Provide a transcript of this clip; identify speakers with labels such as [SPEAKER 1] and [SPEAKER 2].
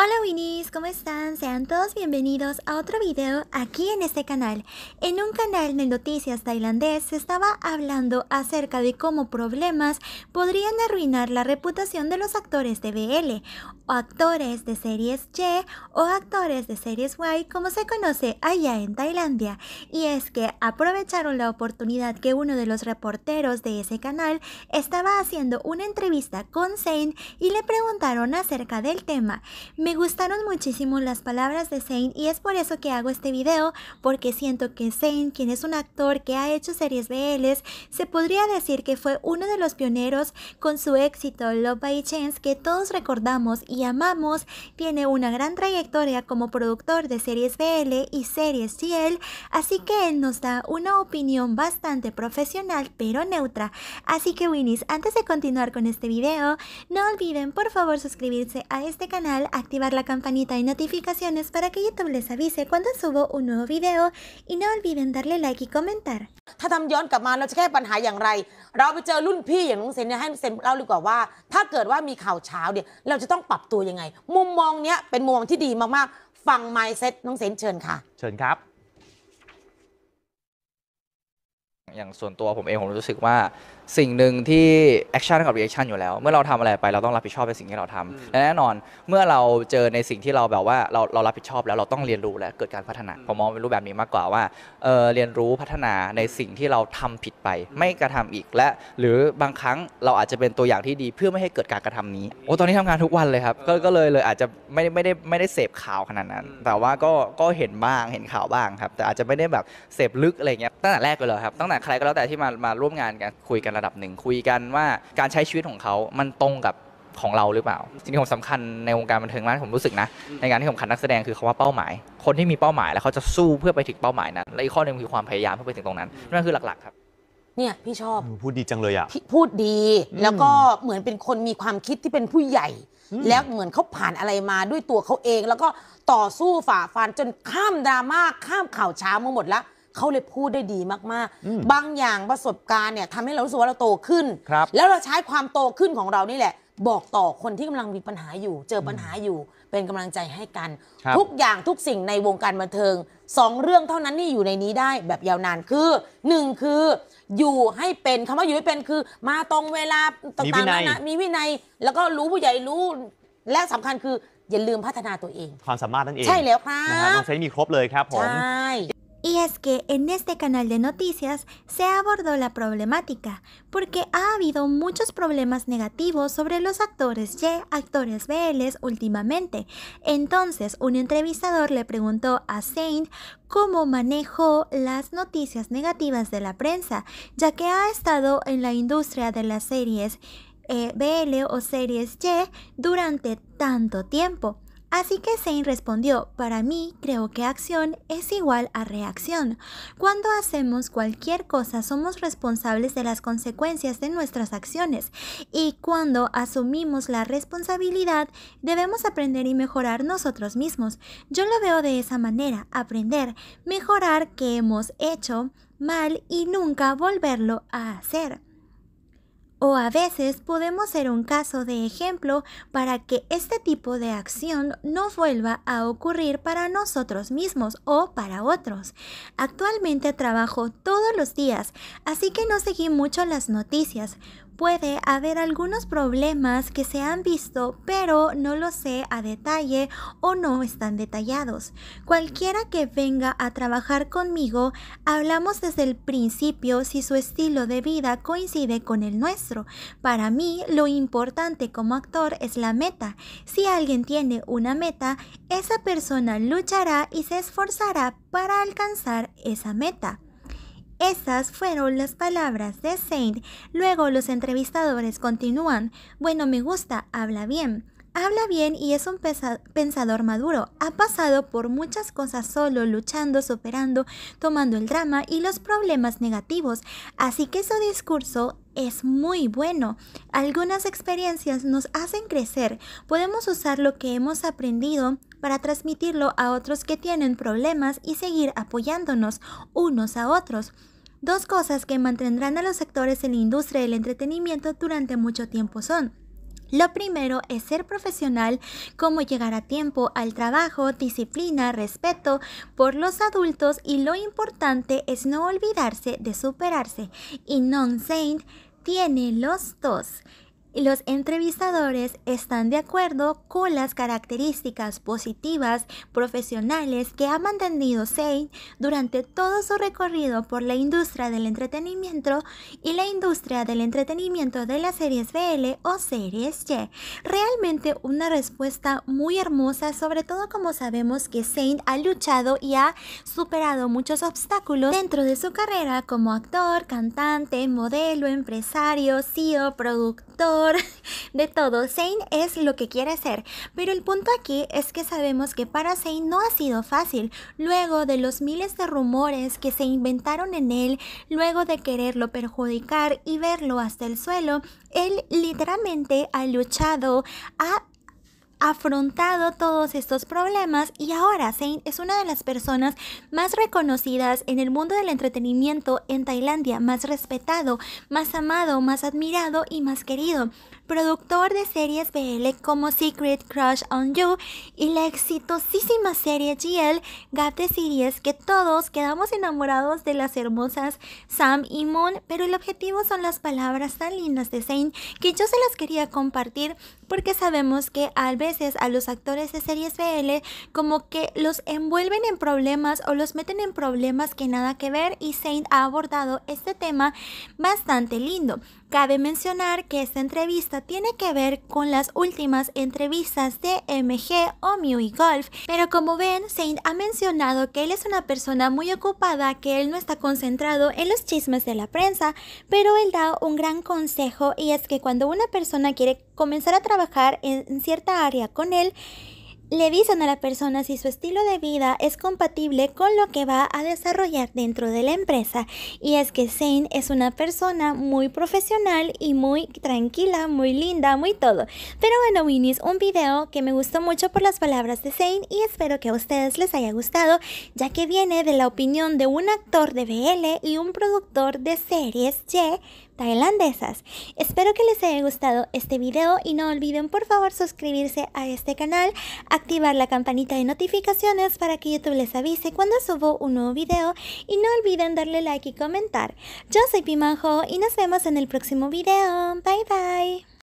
[SPEAKER 1] Hola Winnies, ¿cómo están? Sean todos bienvenidos a otro video aquí en este canal. En un canal de noticias tailandés se estaba hablando acerca de cómo problemas podrían arruinar la reputación de los actores de BL, o actores de series Y o actores de series Y como se conoce allá en Tailandia. Y es que aprovecharon la oportunidad que uno de los reporteros de ese canal estaba haciendo una entrevista con Zane y le preguntaron acerca del tema. Me gustaron muchísimo las palabras de Zane y es por eso que hago este video, porque siento que Zane, quien es un actor que ha hecho series BLs, se podría decir que fue uno de los pioneros con su éxito Love by Chance que todos recordamos y amamos, tiene una gran trayectoria como productor de series BL y series CL, así que él nos da una opinión bastante profesional pero neutra. Así que winis antes de continuar con este video, no olviden por favor suscribirse a este canal, activar activar la campanita de notificaciones para que YouTube les avise cuando subo un nuevo video y no olviden darle like y comentar. ถ้าทำย้อนกลับมา เราจะแก้ปัญหาอย่างไร เราไปเจอรุ่น
[SPEAKER 2] พี่อย่างนุ้งเซนเนี่ยให้เซนเล่าดีกว่าว่า ถ้าเกิดว่ามีข่าวเช้าเนี่ย เราจะต้องปรับตัวยังไง มุมมองเนี้ยเป็นมุมมองที่ดีมาก ๆ ฟังไมซ์เซ็ตนุ้งเซนเชิญค่ะ
[SPEAKER 3] เชิญครับอย่างส่วนตัวผมเองผมรู้สึกว่าสิ่งหนึ่งที่แอคชั่นกับรีแอคชั่นอยู่แล้ว เมื่อเราทำอะไรไปเราต้องรับผิดชอบในสิ่งที่เราทำและแน่นอนเมื่อเราเจอในสิ่งที่เราแบบว่าเราเรารับผิดชอบแล้วเราต้องเรียนรู้และเกิดการพัฒนาผมมองเป็นรูปแบบนี้มากกว่าว่าเเรียนรู้พัฒนาในสิ่งที่เราทำผิดไป ไม่กระทำอีกและ หรือบางครั้งเราอาจจะเป็นตัวอย่างที่ดีเพื่อไม่ให้เกิดการกระทำนี้โอ้ตอนนี้ทำงานทุกวันเลยครับก็เลยเลยอาจจะไม่ได้ไม่ได้ไม่ได้เสพข่าวขนาดนั้น แต่ว่าก็ก็เห็นบ้างเห็นข่าวบ้างครับแต่อาจจะไม่ได้แบบเสพลึกอะไรเงี้ยตั้งแต่แรกเลยครับตั้งแต่ใครก็แล้วแต่ที่มามาร่วมงานกันคุยกันระดับหนึ่ง คุยกันว่าการใช้ชีวิตของเขา มันตรงกับของเราหรือเปล่าสิ่งที่ผมสำคัญในวงการบันเทิงมากผมรู้สึกนะ ในการที่ผมคัดนักแสดงคือคาว่าเป้าหมาย คนที่มีเป้าหมายแล้วเขาจะสู้เพื่อไปถึงเป้าหมายนั้น และอีกข้อหนึ่งคือความพยายามเพื่อไปถึงตรงนั้นนั่นคือหลักๆครับ
[SPEAKER 2] เนี่ยพี่ชอบ
[SPEAKER 3] พูดดีจังเลยอ่ะ
[SPEAKER 2] พี่พูดดีแล้วก็เหมือนเป็นคนมีความคิดที่เป็นผู้ใหญ่ แล้วเหมือนเขาผ่านอะไรมาด้วยตัวเขาเอง แล้วก็ต่อสู้ฝ่าฟันจนข้ามดราม่าข้ามข่าวเช้ามาหมดแล้วเขาเลยพูดได้ดีมากๆ บางอย่างประสบการณ์เนี่ยทำให้เรารู้สึกว่าเราโตขึ้นแล้วเราใช้ความโตขึ้นของเรานี่แหละ บอกต่อคนที่กำลังมีปัญหาอยู่ เจอปัญหาอยู่ เป็นกำลังใจให้กัน ทุกอย่างทุกสิ่งในวงการบันเทิงสองเรื่องเท่านั้นนี่อยู่ในนี้ได้แบบยาวนานคือหนึ่งคืออยู่ให้เป็นคำว่าอยู่ให้เป็นคือ มาตรงเวลาต่างๆนานามีวินัย แล้วก็รู้ผู้ใหญ่รู้ และสำคัญคือ
[SPEAKER 1] อย่าลืมพัฒนาตัวเอง
[SPEAKER 3] ความสามารถนั่นเองใช่แล้ว
[SPEAKER 1] ครับ
[SPEAKER 2] น
[SPEAKER 3] ้องเซนมีครบเลยครับผมใช
[SPEAKER 1] ่ Y es que en este canal de noticias se abordó la problemática, porque ha habido muchos problemas negativos sobre los actores Y, actores BLs últimamente. Entonces, un entrevistador le preguntó a Saint cómo manejó las noticias negativas de la prensa, ya que ha estado en la industria de las series eh, BL o series Y durante tanto tiempo. Así que Zane respondió, para mí creo que acción es igual a reacción. Cuando hacemos cualquier cosa somos responsables de las consecuencias de nuestras acciones y cuando asumimos la responsabilidad debemos aprender y mejorar nosotros mismos. Yo lo veo de esa manera, aprender, mejorar que hemos hecho mal y nunca volverlo a hacer. O a veces podemos ser un caso de ejemplo para que este tipo de acción no vuelva a ocurrir para nosotros mismos o para otros. Actualmente trabajo todos los días, así que no seguí mucho las noticias, puede haber algunos problemas que se han visto pero no lo sé a detalle o no están detallados. Cualquiera que venga a trabajar conmigo, hablamos desde el principio si su estilo de vida coincide con el nuestro. Para mí, lo importante como actor es la meta. Si alguien tiene una meta, esa persona luchará y se esforzará para alcanzar esa meta. Esas fueron las palabras de Saint. Luego los entrevistadores continúan. Bueno, me gusta, habla bien. Habla bien y es un pensador maduro. Ha pasado por muchas cosas solo, luchando, superando, tomando el drama y los problemas negativos. Así que su discurso es muy bueno. Algunas experiencias nos hacen crecer. Podemos usar lo que hemos aprendido para transmitirlo a otros que tienen problemas y seguir apoyándonos unos a otros. Dos cosas que mantendrán a los sectores en la industria del entretenimiento durante mucho tiempo son lo primero es ser profesional, cómo llegar a tiempo al trabajo, disciplina, respeto por los adultos y lo importante es no olvidarse de superarse. Y Non-Saint tiene los dos los entrevistadores están de acuerdo con las características positivas profesionales que ha mantenido Saint durante todo su recorrido por la industria del entretenimiento y la industria del entretenimiento de las series BL o series Y. Realmente una respuesta muy hermosa, sobre todo como sabemos que Saint ha luchado y ha superado muchos obstáculos dentro de su carrera como actor, cantante, modelo, empresario, CEO, productor de todo, Zane es lo que quiere ser, pero el punto aquí es que sabemos que para Zane no ha sido fácil, luego de los miles de rumores que se inventaron en él, luego de quererlo perjudicar y verlo hasta el suelo, él literalmente ha luchado, a afrontado todos estos problemas y ahora Saint es una de las personas más reconocidas en el mundo del entretenimiento en Tailandia, más respetado, más amado, más admirado y más querido productor de series BL como Secret Crush on You y la exitosísima serie GL Gap de Series que todos quedamos enamorados de las hermosas Sam y Moon, pero el objetivo son las palabras tan lindas de Saint que yo se las quería compartir porque sabemos que a veces a los actores de series BL como que los envuelven en problemas o los meten en problemas que nada que ver y Saint ha abordado este tema bastante lindo. Cabe mencionar que esta entrevista tiene que ver con las últimas entrevistas de MG o y Golf, pero como ven, Saint ha mencionado que él es una persona muy ocupada, que él no está concentrado en los chismes de la prensa, pero él da un gran consejo y es que cuando una persona quiere comenzar a trabajar en cierta área con él, le dicen a la persona si su estilo de vida es compatible con lo que va a desarrollar dentro de la empresa. Y es que Zane es una persona muy profesional y muy tranquila, muy linda, muy todo. Pero bueno, es un video que me gustó mucho por las palabras de Zane y espero que a ustedes les haya gustado, ya que viene de la opinión de un actor de BL y un productor de series Y tailandesas. Espero que les haya gustado este video y no olviden por favor suscribirse a este canal, activar la campanita de notificaciones para que YouTube les avise cuando subo un nuevo video y no olviden darle like y comentar. Yo soy Pimanjo y nos vemos en el próximo video. Bye bye.